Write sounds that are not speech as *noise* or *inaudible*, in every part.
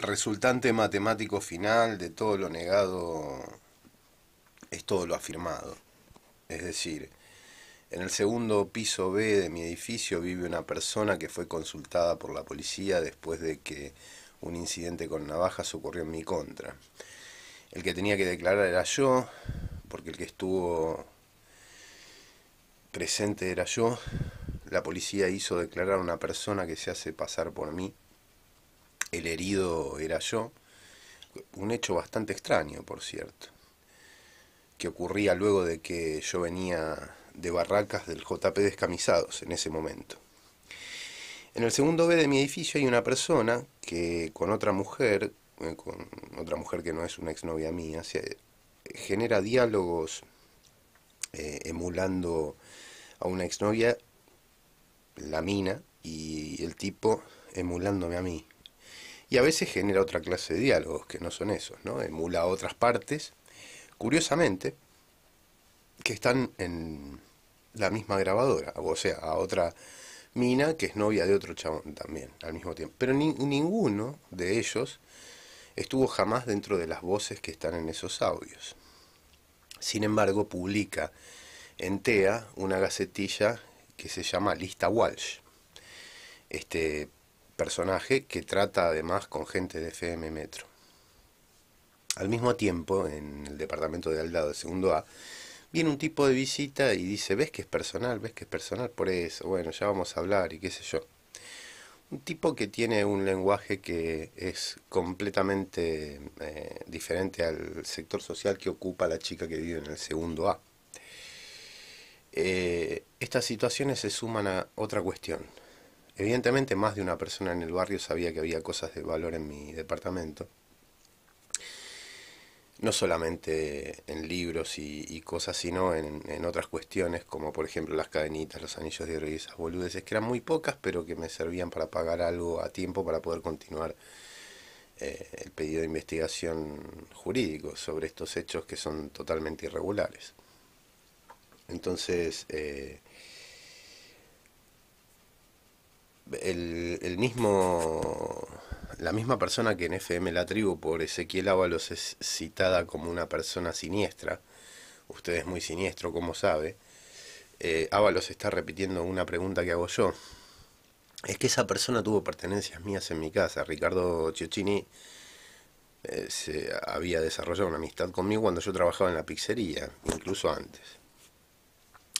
El resultante matemático final de todo lo negado es todo lo afirmado. Es decir, en el segundo piso B de mi edificio vive una persona que fue consultada por la policía después de que un incidente con navajas ocurrió en mi contra. El que tenía que declarar era yo, porque el que estuvo presente era yo. La policía hizo declarar a una persona que se hace pasar por mí el herido era yo, un hecho bastante extraño, por cierto, que ocurría luego de que yo venía de barracas del JP Descamisados en ese momento. En el segundo B de mi edificio hay una persona que con otra mujer, eh, con otra mujer que no es una exnovia mía, genera diálogos eh, emulando a una exnovia, la mina, y el tipo emulándome a mí y a veces genera otra clase de diálogos que no son esos, ¿no? Emula otras partes, curiosamente, que están en la misma grabadora, o sea, a otra mina que es novia de otro chabón también al mismo tiempo. Pero ninguno de ellos estuvo jamás dentro de las voces que están en esos audios. Sin embargo, publica en TEA una gacetilla que se llama Lista Walsh. Este personaje que trata además con gente de FM Metro. Al mismo tiempo, en el departamento de Aldado lado, segundo A, viene un tipo de visita y dice, ves que es personal, ves que es personal por eso, bueno, ya vamos a hablar y qué sé yo. Un tipo que tiene un lenguaje que es completamente eh, diferente al sector social que ocupa la chica que vive en el segundo A. Eh, estas situaciones se suman a otra cuestión, Evidentemente más de una persona en el barrio sabía que había cosas de valor en mi departamento. No solamente en libros y, cosas, sino en, otras cuestiones, como por ejemplo las cadenitas, los anillos de oro y esas boludeces, que eran muy pocas, pero que me servían para pagar algo a tiempo para poder continuar eh, el pedido de investigación jurídico sobre estos hechos que son totalmente irregulares. Entonces, eh, el, mismo, la misma persona que en FM La Tribu por Ezequiel Ábalos es citada como una persona siniestra, usted es muy siniestro, como sabe, eh, Ábalos está repitiendo una pregunta que hago yo. Es que esa persona tuvo pertenencias mías en mi casa. Ricardo Cioccini eh, se había desarrollado una amistad conmigo cuando yo trabajaba en la pizzería, incluso antes.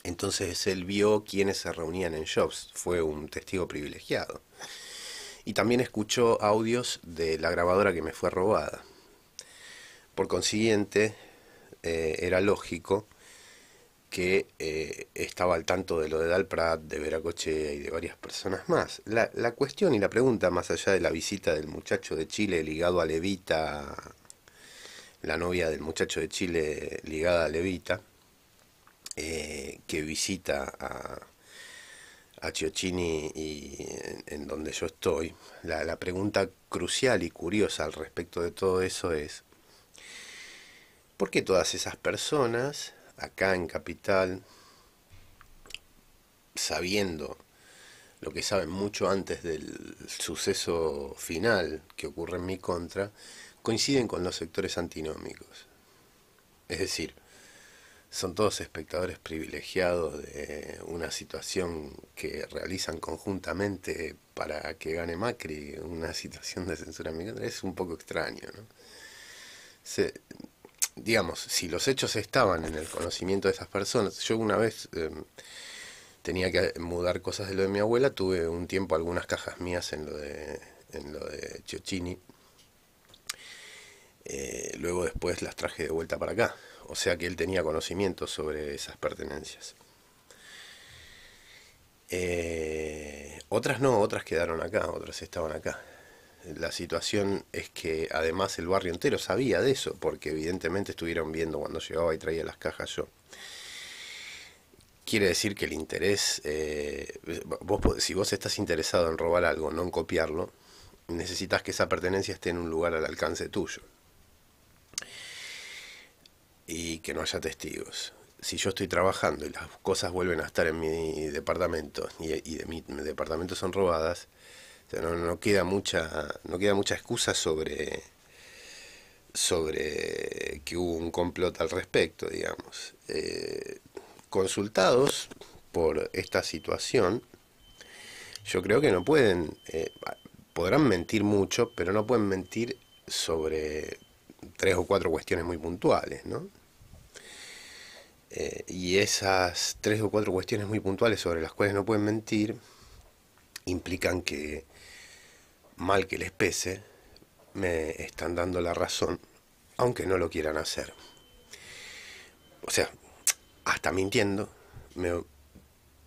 Entonces él vio quienes se reunían en Shops, fue un testigo privilegiado. Y también escuchó audios de la grabadora que me fue robada. Por consiguiente, eh, era lógico que eh, estaba al tanto de lo de Dalprat, de Veracoche y de varias personas más. la, cuestión y la pregunta, más allá de la visita del muchacho de Chile ligado a Levita, la novia del muchacho de Chile ligada a Levita, eh, que visita a, a Chiochini y en, donde yo estoy, la, la, pregunta crucial y curiosa al respecto de todo eso es, ¿por qué todas esas personas acá en Capital, sabiendo lo que saben mucho antes del suceso final que ocurre en mi contra, coinciden con los sectores antinómicos? Es decir, son todos espectadores privilegiados de una situación que realizan conjuntamente para que gane Macri, una *laughs* situación de censura militar, es un poco extraño. ¿no? digamos, si los hechos estaban en el conocimiento de esas personas, yo una vez em, tenía que mudar cosas de lo de mi abuela, tuve un tiempo algunas cajas mías en lo de, en lo de eh, luego después las traje de vuelta para acá o sea que él tenía conocimiento sobre esas pertenencias. Eh, otras no, otras quedaron acá, otras estaban acá. La situación es que además el barrio entero sabía de eso, porque evidentemente estuvieron viendo cuando llegaba y traía las cajas yo. Quiere decir que el interés, eh, si vos estás interesado en robar algo, no en copiarlo, necesitas que esa pertenencia esté en un lugar al alcance tuyo y que no haya testigos. Si yo estoy trabajando y las cosas vuelven a estar en mi departamento y, de mi, departamento son robadas, no, queda mucha, no queda mucha excusa sobre, sobre que hubo un complot al respecto, digamos. Eh, consultados por esta situación, yo creo que no pueden, eh, podrán mentir mucho, pero no pueden mentir sobre tres o cuatro cuestiones muy puntuales, ¿no? Eh, y esas tres o cuatro cuestiones muy puntuales sobre las cuales no pueden mentir implican que, mal que les pese, me están dando la razón, aunque no lo quieran hacer. O sea, hasta mintiendo, me,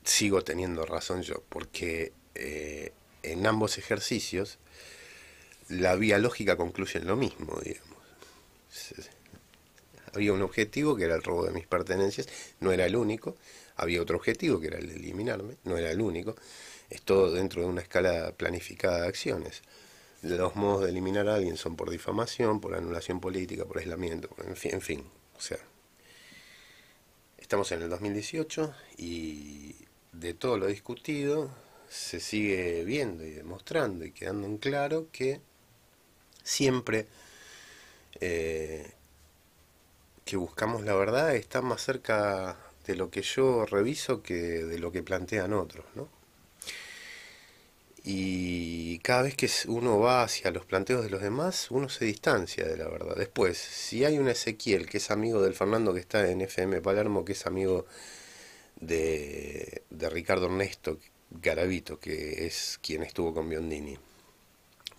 sigo teniendo razón yo, porque eh, en ambos ejercicios la vía lógica concluye en lo mismo, digamos había un objetivo que era el robo de mis pertenencias, no era el único, había otro objetivo que era el de eliminarme, no era el único, es todo dentro de una escala planificada de acciones. Los modos de eliminar a alguien son por difamación, por anulación política, por aislamiento, en fin, en fin. O sea, estamos en el 2018 y de todo lo discutido se sigue viendo y demostrando y quedando en claro que siempre eh, que buscamos la verdad está más cerca de lo que yo reviso que de lo que plantean otros, ¿no? Y cada vez que uno va hacia los planteos de los demás, uno se distancia de la verdad. Después, si hay un Ezequiel que es amigo del Fernando que está en FM Palermo, que es amigo de, de Ricardo Ernesto Garavito, que es quien estuvo con Biondini,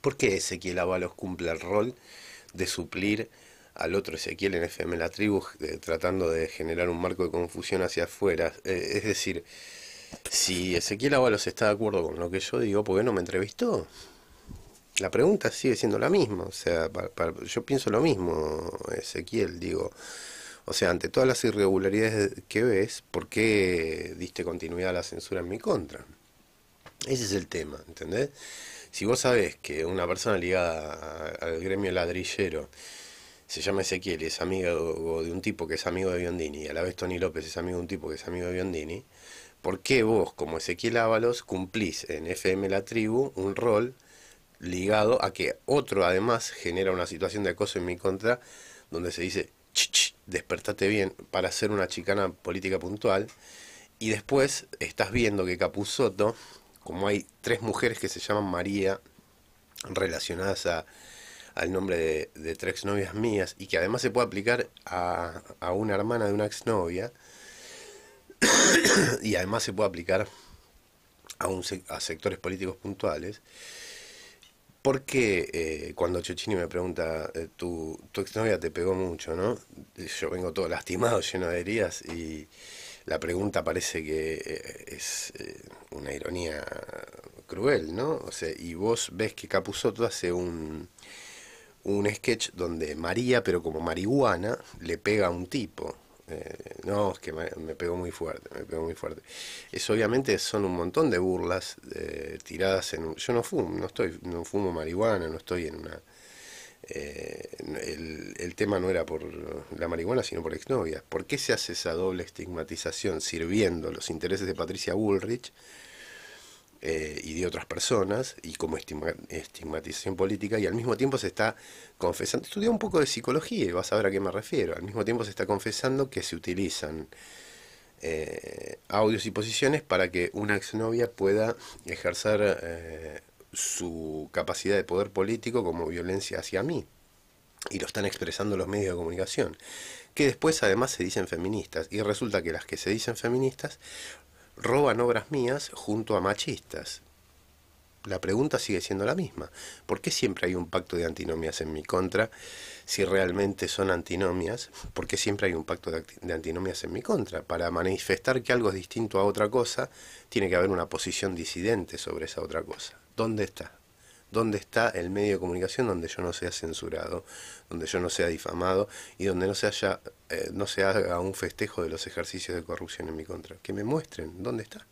¿por qué Ezequiel Avalos cumple el rol de suplir al otro Ezequiel en FM La Tribu eh, tratando de generar un marco de confusión hacia afuera. Eh, es decir, si Ezequiel Ábalos está de acuerdo con lo que yo digo, ¿por qué no me entrevistó? La pregunta sigue siendo la misma, o sea, yo pienso lo mismo, Ezequiel, digo, o sea, ante todas las irregularidades que ves, ¿por qué diste continuidad a la censura en mi contra? Ese es el tema, ¿entendés? Si vos sabés que una persona ligada al gremio ladrillero se llama Ezequiel y es amigo de un tipo que es amigo de Biondini, y a la vez Tony López es amigo de un tipo que es amigo de Biondini, ¿por qué vos, como Ezequiel Ábalos, cumplís en FM La Tribu un rol ligado a que otro además genera una situación de acoso en mi contra donde se dice, ch, despertate bien para hacer una chicana política puntual? Y después estás viendo que Capuzotto, como hay tres mujeres que se llaman María, relacionadas a al nombre de, tres novias mías y que además se puede aplicar a, a una hermana de una exnovia *coughs* y además se puede aplicar a, un, a sectores políticos puntuales. Porque eh, cuando Chochini me pregunta, eh, tu, tu exnovia te pegó mucho, ¿no? Yo vengo todo lastimado, lleno de heridas, y la pregunta parece que eh, es una ironía cruel, ¿no? O sea, y vos ves que Capuzoto hace un, un sketch donde María, pero como marihuana, le pega a un tipo. Eh, no, es que me, pegó muy fuerte, me pegó muy fuerte. Eso obviamente son un montón de burlas tiradas en un, yo no fumo, no estoy, no fumo marihuana, no estoy en una eh, el, tema no era por la marihuana, sino por exnovias. ¿Por qué se hace esa doble estigmatización sirviendo los intereses de Patricia Bullrich eh, y de otras personas y como estigmatización política y al mismo tiempo se está confesando, estudié un poco de psicología y vas a ver a qué me refiero, al mismo tiempo se está confesando que se utilizan eh, audios y posiciones para que una exnovia pueda ejercer eh, su capacidad de poder político como violencia hacia mí y lo están expresando los medios de comunicación, que después además se dicen feministas, y resulta que las que se dicen feministas roban obras mías junto a machistas. La pregunta sigue siendo la misma. ¿Por qué siempre hay un pacto de antinomias en mi contra si realmente son antinomias? ¿Por qué siempre hay un pacto de antinomias en mi contra? Para manifestar que algo es distinto a otra cosa, tiene que haber una posición disidente sobre esa otra cosa. ¿Dónde está? dónde está el medio de comunicación donde yo no sea censurado, donde yo no sea difamado y donde no se, haya, eh, no se haga un festejo de los ejercicios de corrupción en mi contra. Que me muestren dónde está.